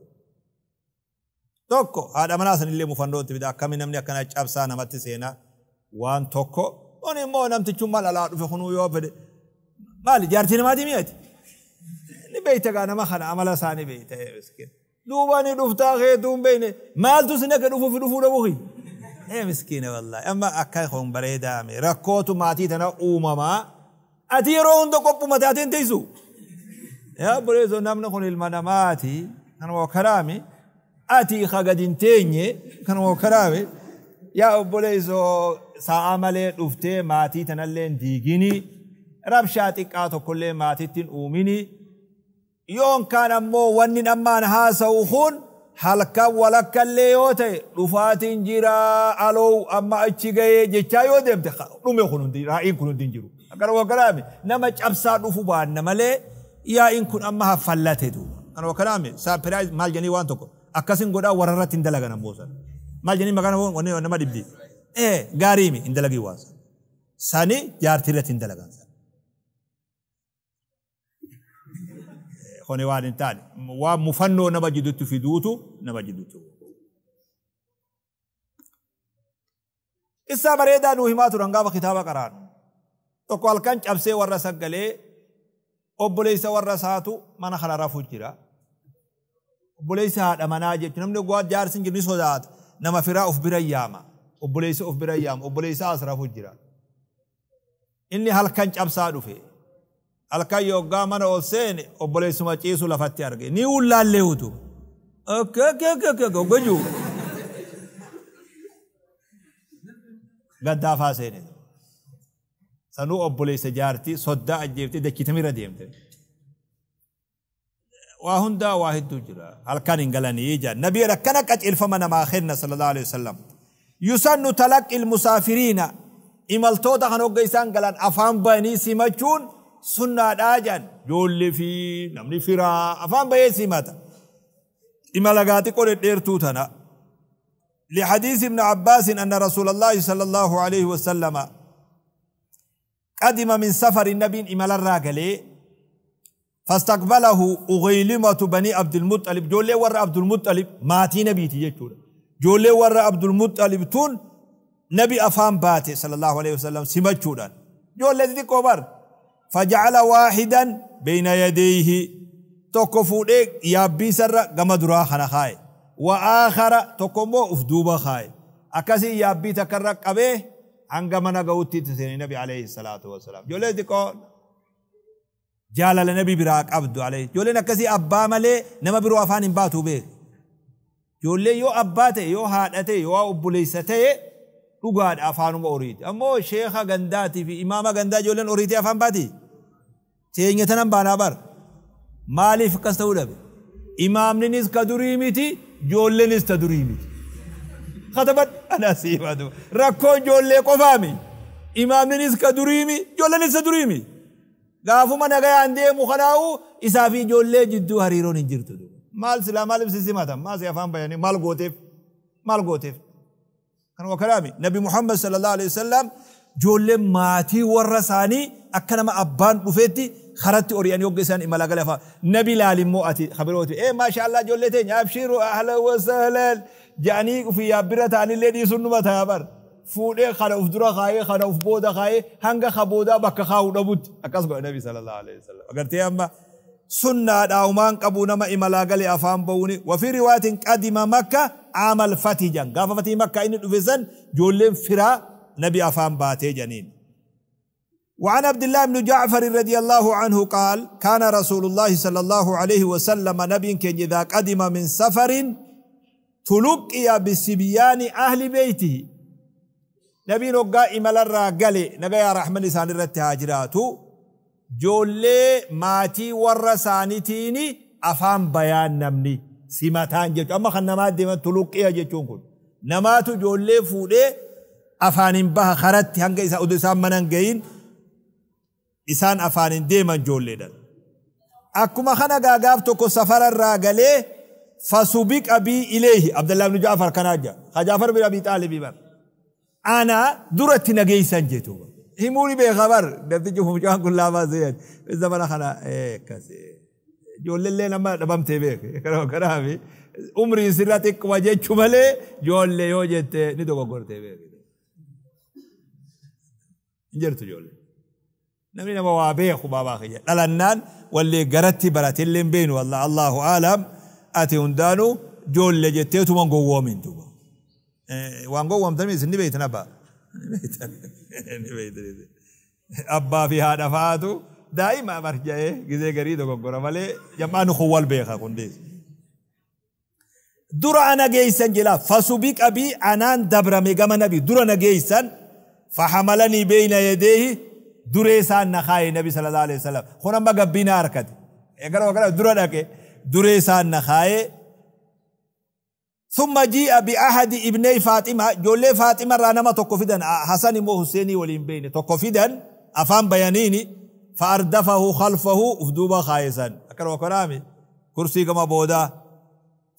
Tokko haadha manaa sanillee mufandootti fida akkami namni akkana cabsaa namatti seenaa waan tokko kun immoo namtichummaa dhalaa dhufe kunuu yoo fedhe maali jaartii namaati mi'ati. Ni beeyta gaa nama kana amala isaanii beeyta. Duuba ni dhuftaa keetuu hin beekne maaltu sin akka dhufuuf dhufuu dhabuuhi. Ee miskiina wallaahi amma akka kun bareedaame rakkootu maatii tana uumamaa ati yeroo hunda qophuma taateen teessu. Yaa Boleessoon namni kun ilma namaati. Kan woo karaame. Ati haa teenye. Kan waa Yaa obboleessoo sa'a malee dhuftee maatii tanallee diigini. Rabshaa xiqqaa tokkollee maatiitti uumini. Yoonkaan ammoo wanni dhammaan haasa'u kun halkan walakkallee yoo ta'e dhufaatiin jiraa aloo amma achi gahee jechaa yoo deemte dhume kun hundi kun hundi jiru. Akkana waa nama cabsaa dhufu baanna malee. يا إن كن أما هفلت دوبا أنا وكلامي سابرايز مال جني وان تكو أكاسين قدا وررت إن دلعنا موسى مال جني مكانه ونه ونه ما دبدي إيه غاريمي إن دلعي واس ساني جارتيرت إن دلعنا خوني وان تاني ومفنو نبجدت في دوتو نبجدتو إسا بريدا نوهمات رنغا وكتابة قران تقول كان جبسي ورسق ليه obboleessa warra isaatu mana kana rafu jira. Obboleessa haadha manaa jechuun namni waan jaarsi hin jirne sodaata. Nama firaa of bira yaama. Obboleessa of bira yaama. Obboleessa as rafu jira. Inni halkan cabsaa dhufe. Halkan yoggaa mana ol seene obboleessuma ciisu lafatti arge. Ni ullaallee utu. Gaddaafa seene. سانو أبولي سجارتي صدّا أجيبتي دكتمي رديمت واهن دا واحد دوجرا ألكان إنجلاني إيجا نبي ركناك أجلف من ما أخرنا صلى الله عليه وسلم يسن تلك المسافرين إمالتو دخنو قيسان قلان أفان بني سيمتشون سنة داجان جولي في نمني فرا أفان بني سيمتا إمالغاتي قولي ديرتوتنا لحديث ابن عباس أن رسول الله صلى الله عليه وسلم قدم من سفر النبي إمال الراقلي فاستقبله أغيلمة بني عبد المطلب جولي ور عبد المطلب ماتي نبيتي يجتون جولي ور عبد المطلب تون نبي أفهم باتي صلى الله عليه وسلم سمجتون جولي ذي كبر فجعل واحدا بين يديه تكفو ديك يا بيسر غمدرا خاي وآخر تكمو أفدوبا خاي أكسي يا بيتكرر قبيه عندما نعوتي تسيني النبي عليه الصلاة والسلام جل ذكر جال النبي براك عبد عليه جل نكزي أبا ملئ نما برو أفان إمباتو به جل يو أباته يو هاته يو أبليسته تقعد أفانه ما أريد أما شيخا غنداتي في إمامه غندا جل نوريتي أفان باتي تيجي تنام بنابر مالي فكستو ده إمام نيز كدوري ميتي جل نيز تدوري ميتي خطبت انا سيبادو ركو جولي قفامي امام نسك دريمي جولة نسك دريمي غافو من اغا عندي مخناو اسافي جولي جدو هريرون انجرتو دو مال سلا مال بسيسي ماتا ما سيفان بياني مال قوتف مال قوتف كان وكلامي نبي محمد صلى الله عليه وسلم جولي ماتي ورساني اكنما ابان بفيتي خرجت أوريان يوجسان إما لقلا نبي لالي مؤتي خبروتي إيه ما شاء الله جلتين أبشروا أهلا وسهلا جاني في يابرة تاني اللي دي سنو متها بار فود خلا افدرا خاي خلا افبودا خاي هنگا خبودا بك خاو نبوت اكاس قوي نبي صلى الله عليه وسلم اگر تيام سنة داومان قبونا ما إملاقا لأفان بوني وفي رواية قدم مكة عام الفتي جان قاف فتي مكة إن الوزن جولين فرا نبي أفان باتي جانين وعن عبد الله بن جعفر رضي الله عنه قال كان رسول الله صلى الله عليه وسلم نبي كان إذا قدم من سفر Tuluuqqiyyaa bisbiyyaanii ahli beeytii dhabii noqgaa imalarraa galee nagaya arraa'ahmin isaanirratti haa jiraatu joollee maatii warra saaniitiini afaan bayaan namni simataan jechuudha amma kan namaatti deeman tuluqqiyyaa jechuun kun. Namaatu joollee fuudhee afaan hin baha haratti hanga isaan odeessaan mana hin ga'iin isaan afaan hin deeman joolleedha. Akkuma kan tokko safararraa galee. فسبق أبي إليه عبد الله بن جعفر كناجا خجافر بن أبي طالب بر أنا درت نجيسا سنجتو هموري بخبر نتيجه جوان كل لابا زيد الزمن خنا إيه كسي جول اللي نما نبم تبيك كلام كلامي عمري سراتك وجه شمالي جول لي يوجت ندوق قرت تبيك جرت جول نمرنا بوابيه خبابا خيا لأنن واللي قرتي براتي اللي بين والله الله أعلم ati hundaanuu joolle jetteetuma gowwoomin duuba waan gowwoomtanii isin ni beeytan abbaa abbaa fi haadha fa'aatu daa'ima marja'ee gizee garii dogoggora malee jam'aa nu kuwwal beeka kundees. dura ana geeysan jila fasubiqa bi anaan dabrame gama nabi dura na geeysan fahamalanii beeyna yedeehi duree isaan na kaaye nabi sallallahu alaihi wasallam kun amma gabbina harkate gara gara dura dhaqe دري سان نخاي ثم جاء بأحد ابني فاطمة جل فاطمة رانا ما تقفدا آه، حسن مو حسيني ولين بيني تقفدا أفهم بيانيني فأردفه خلفه أفدوبا خايسا أكر وكرامي كرسي كما بودا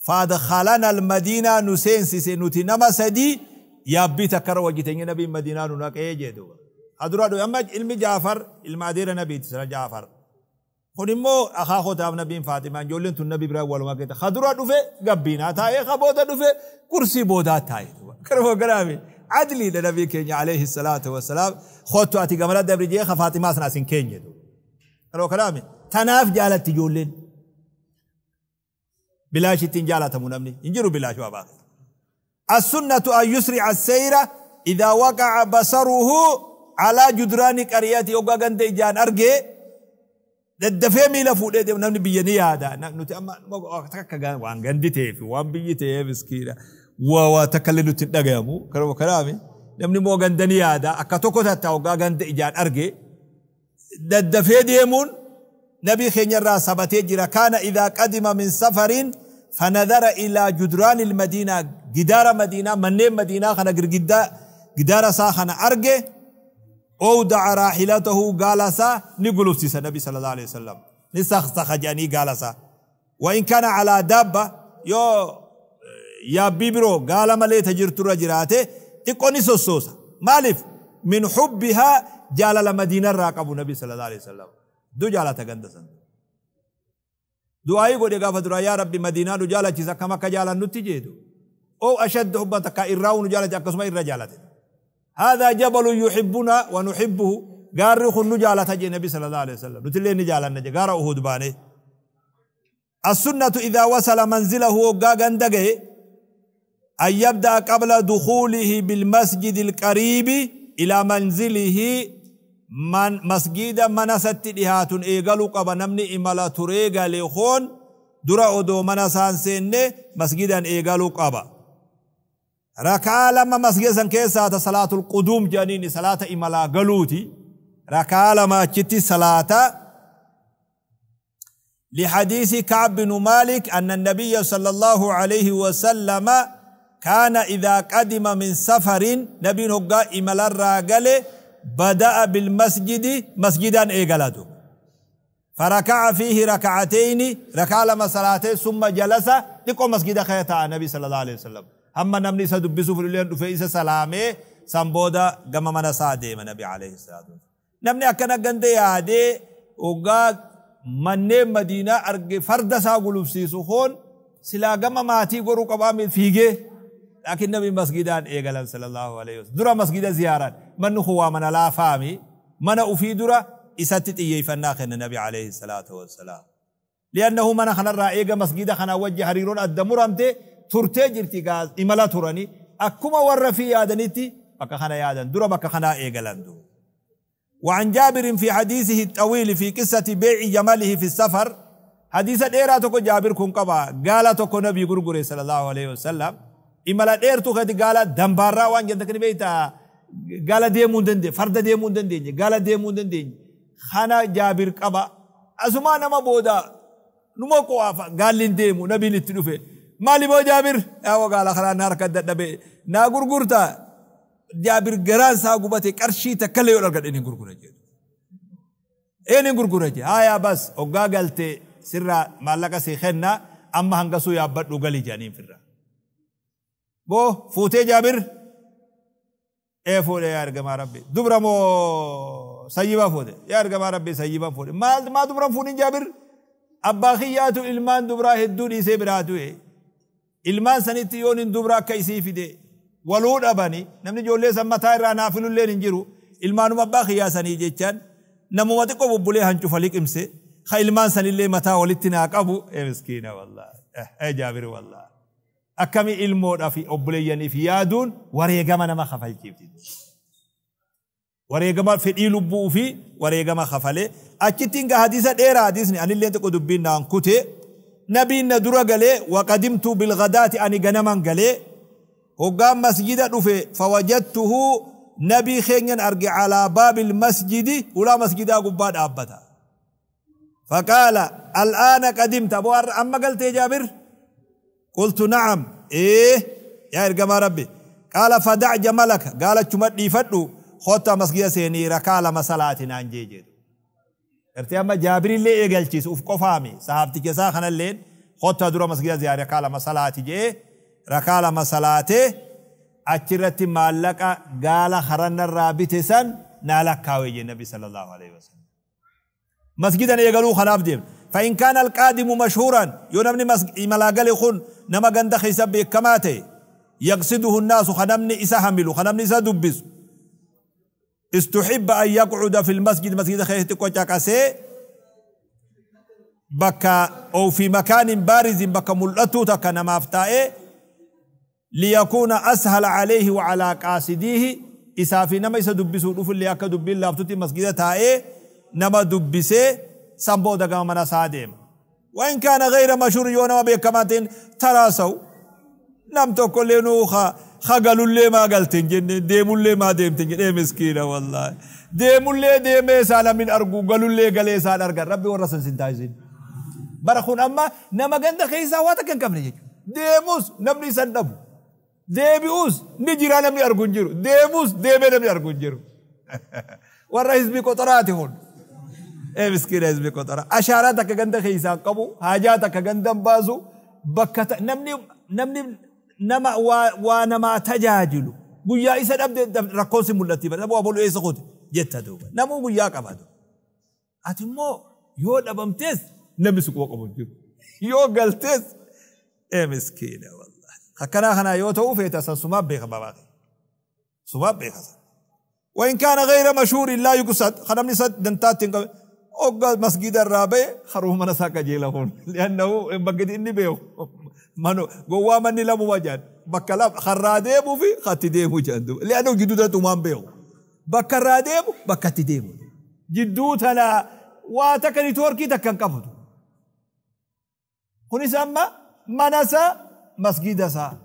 فادخلنا المدينة نسين سيسي نما سدي يابي تكر وجتين نبي مدينة نناك ايجي دو أدرادو أما علم جعفر المعدير نبي تسر جعفر kun immoo akaakotaaf nabiin faatimaan ijoolleen tun nabi biraa walumaa keessa kadura dhufe gabbinaa taa'ee kaboota dhufe kursii boodaa taa'e garuu garaami adliidha nabii keenya alayhi salaatu wasalaam kottu ati gamana dabri jee ka faatimaa sana asin keenya garuu garaami tanaaf jaalatti ijoolleen bilaashi ittiin jaalatamu namni hin jiru bilaashi waa baaqe assunnatu an yusrica seyra idaa waqaca basaruhu alaa judraani qariyati oggaa gandee ijaan argee daddafee miila fuudhee deemu namni biyya ni yaada oh, waan gandi ta'eef waan biyyi ta'ee miskiidha waa takka illee nutti dhagayamu karuma kanaami namni moo ganda ni yaada akka tokko tatta hoggaa ganda ijaan arge daddafee deemuun nabii keenyarraa sabatee jira kaana idaa qadima min safariin fanadara ilaa judraani ilmadiinaa gidaara madiinaa manneen madiinaa kana girgiddaa gidaara isaa kana arge او أودع راحلته جالسا نجلس النبي صلى الله عليه وسلم نسخسخ جاني جالسا وإن كان على دابة يو يا بيبرو قال ما ليت جرت رجراته تكوني سوسوسا مالف من حبها جال المدينة راقب النبي صلى الله عليه وسلم دو جالا تغندسن دعائي قد قافت يا ربي مدينة دو جالا چيسا كما كجالا نتجي دو أو أشد حبتك إراؤن جالا جاكسما إرجالته هذا جبل يحبنا ونحبه قاري خنو تجي النبي صلى الله عليه وسلم نتلين نجالة نجا قارا أهود باني السنة إذا وصل منزله وقا قندقه أن يبدأ قبل دخوله بالمسجد القريب إلى منزله من مسجد منست دهات إيقلوا قبل نمني إمالا تريقا لخون درا دو منسان سنة مسجدا إيقلوا قبل ركع لما مسجد san صلاة القدوم quduum صلاة salaata imalaa جلوتي ركع لما achitti صلاة لحديث كعب بن مالك أن النبي صلى الله عليه وسلم كان إذا قدم من سفر نبي نقا إملا راجل بدأ بالمسجد مسجدا إيقالته فركع فيه ركعتين ركع لما صلاة ثم جلس تقوم مسجد خيطاء النبي صلى الله عليه وسلم هم نمني سد بيسوف لين دفيس سلامه سامبودا غما منا ساده من النبي عليه الصلاه والسلام نمني اكنا غندي ادي اوغا من مدينه ارغ فرد سا غلوب سي سخون سلا غما ماتي غرو قبام فيغي لكن النبي مسجدان اي غلن صلى الله عليه وسلم درا مسجد زياره من هو من لا فامي من افي درا اساتتي يي فناخ النبي عليه الصلاه والسلام لانه من خنا رايغا مسجد خنا وجه حريرون الدمرمته turtee jirti imala turani akkuma warra fi yaadanitti bakka kana yaadan dura bakka kanaa eegalan duuba وعن جابر في حديثه الطويل في قصة بيع جماله في السفر حديث ديرا تكو جابر كون قبا قال تكو نبي غرغري صلى الله عليه وسلم إما لا دير تكو قال دمبارا وان جندك نبيتا قال دي موندن دي فرد دي موندن دي قال دي موندن دي خانا جابر قبا أسما ما بودا نمو قوافا قال لين ديمو نبي لتنفه مالي بو جابر او قال خلا نار قد دبي نا غرغرتا جابر غران سا غبتي قرشي تكلي ولا قد اني غرغره اني غرغره جي هيا آه بس او غاغلت سرا مالك سي خنا اما هنغسو يا بدو غلي جاني فرا بو فوتي جابر اي فول يا رب ربي دبرمو سيبا فود يا رب ربي سيبا فود ما ما دبرم فوني جابر أباخياتو إلمان دبراه الدوني سيبراتو إيه ilmaan sanitti yoon hin dubra akka isii fide waluu dhabani namni ijoollee san mataa irraa naafilulleen hin jiru ilmaanuma abbaa kiyyaasanii jechaan namuma xiqqoo bubbulee hancufa liqimse ka ilmaan sanillee mataa walitti naa qabu miskiina wallaahi jaabiri wallaahi akkami ilmoodha fi obboleeyyaniif yaaduun wareegama nama kafalchiifti wareegama fedhii lubbuu fi wareegama kafalee achittiin ga dheeraa hadiisni anillee xiqqoo dubbiin naan kutee نبي ندرا قلي وقدمت بالغداة أني قنما قلي وقام مسجد رفي فوجدته نبي خين أرجع على باب المسجد ولا مسجد قباد أبدا فقال الآن قدمت أبو أما قلت يا جابر قلت نعم إيه يا رجال ربي قال فدع جملك قالت شمت لي فتو خوتا مسجد سيني ركال مسلاتنا أنجيجد gartee amma jaabirillee eegalchiisu uf qofaami sahaabticha isaa kanalleen kottaa dura masgida ziyaa rakaa lama salaati jee rakaa lama salaatee achirratti maallaqa gaala harannarraa bite san naa lakkaawee jee nabi sallallahu alaihi wasallam masgidan eegaluu kanaaf deemna. فإن كان القادم مشهورا ينمني ملاقل خن نما قند خيسب كماته يقصده الناس خنمني إسا حملو خنمني إسا دبسو استحب أن يقعد في المسجد مسجد خيهتك وشاكاسي بكا أو في مكان بارز بكا ملأتو تكا مافتائي ليكون أسهل عليه وعلى قاسديه إسافي نما إسا دبسو رفل ليكا دبين تي مسجد تائي نما دبسي سنبو دقا منا ساديم وإن كان غير مشهور يونما بيكماتين تراسو نمتو كلينو خا hagalullee maa galteen jenneen deemullee maa deemteen ee eh, miskiina wallaahi. Deemullee deemee isaa lamin argu galullee galee isaan argan rabbi warra san sin taasisin. Bara kun amma nama ganda keessaa waa takka hin qabne jechuudha. Deemus namni isan dhabu. Deebi'us ni jira namni argu hin jiru. Deemus deemee namni argu hin jiru. Warra hizbii qotoraati kun. Ee eh, miskiina hizbii qotoraa. Ashaaraa takka ganda keessaa qabu. Hajaa takka gandan baasu. Bakka namni namni nama waa namaa tajaajilu guyyaa isa dhabde rakkoon si mul'atti bara dhabuu abolu eessa kooti jetta duuba namuu guyyaa qabaatu ati immoo yoo dhabamtees namni suquma qabu jiru yoo galtees ee miskiina wallahi akkanaa kanaa yoo ta'uu feeta san sumaaf beeka babaaqe sumaaf beeka san وإن كان غير مشهور لا يقصد خدمني صد دنتات أقل مسجد الرابع خروه من ساك جيلهون لأنه بقد إني بيو منو جوا من لم وجد بكلام خرادي بو في خاتدي بو جندو لأنه جدودة تمام بيو بكرادي بو بكتدي بو جدود هلا واتكني توركي تكن كفتو هني سما منسا مسجد سا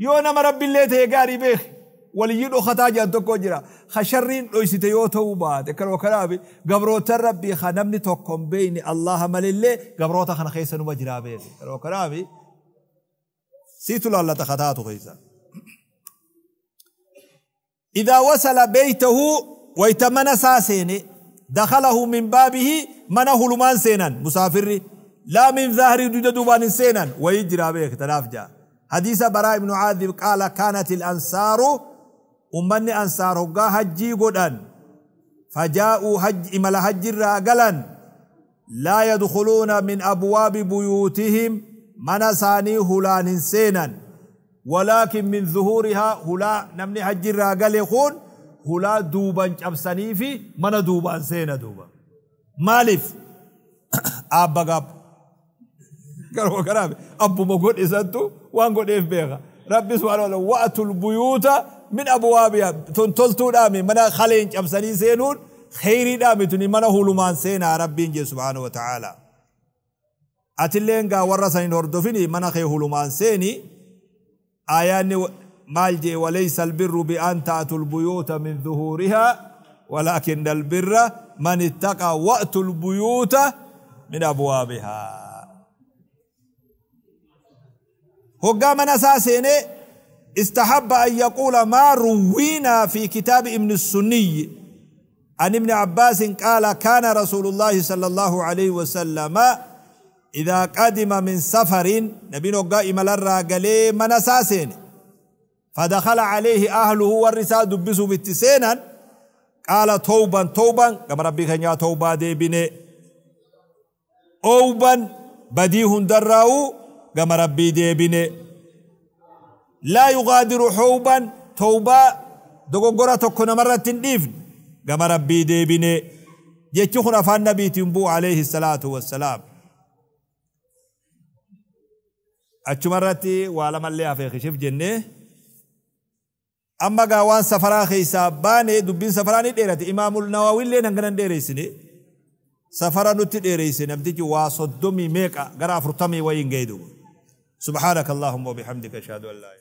يونا مرب الله تهجاري بيه ولي دختا جان تكو جرا خشرين دويسيت يو توبات كرو كرابي غبرو تربي خنمني توكم بين الله ملله غبرو تخن خيسن وجرابي كرو كرابي سيتو الله تخطاتو خيسن إذا وصل بيته ويتمنى ساسيني دخله من بابه منه لمان سينا مسافر لا من ظهر ددوبان سينا ويجرى بيك تنافجا حديث براء بن عاذب قال كانت الأنصار أمني أنصار هجا هجي قدن فجاءوا هج إمال هج الراقلا لا يدخلون من أبواب بيوتهم من ساني هلا ننسينا ولكن من ظهورها هلا نمني هجي الراقل يقول هلا دوبا جبساني في من دوبا سينا دوبا مالف أبا قاب قالوا قرابي أبو مقول إسانتو وانقول إيف بيغا ربي سبحانه وتعالى وقت البيوت من أبوابها تون تلتو دامي منا خلين جمساني سينون خيري دامي توني منا هولمان سينا ربين جي سبحانه وتعالى أتلينغا قا ورساني نوردوفيني منا خي هولمان سيني آياني مال جي وليس البر بأن تأتوا البيوت من ظهورها ولكن البر من اتقى وقت البيوت من أبوابها هو قامنا ساسيني استحب أن يقول ما روينا في كتاب ابن السني عن ابن عباس قال كان رسول الله صلى الله عليه وسلم إذا قدم من سفر نبي نقا إمال الراقلي من أساسين فدخل عليه أهله والرسالة دبسوا بالتسينا قال توبا توبا كما ربي كان يا توبا دي بني أوبا بديه دراو كما ربي دي بني لا يغادر حوبا توبا دوغو غورا تكون مرة تنديف غما ربي دي ديبني يتشخن أفان نبي تنبو عليه الصلاة والسلام أتشمرتي وعلم اللي أفيخي شف جنة أما غاوان سفرا خيسا باني دبين سفراني ديرت إمام النواوي اللي ننغنان ديريسني سفرا نتي ديريسي نمتجي واسدومي ميكا غرا فرطمي وين جيدو سبحانك اللهم وبحمدك أشهد أن لا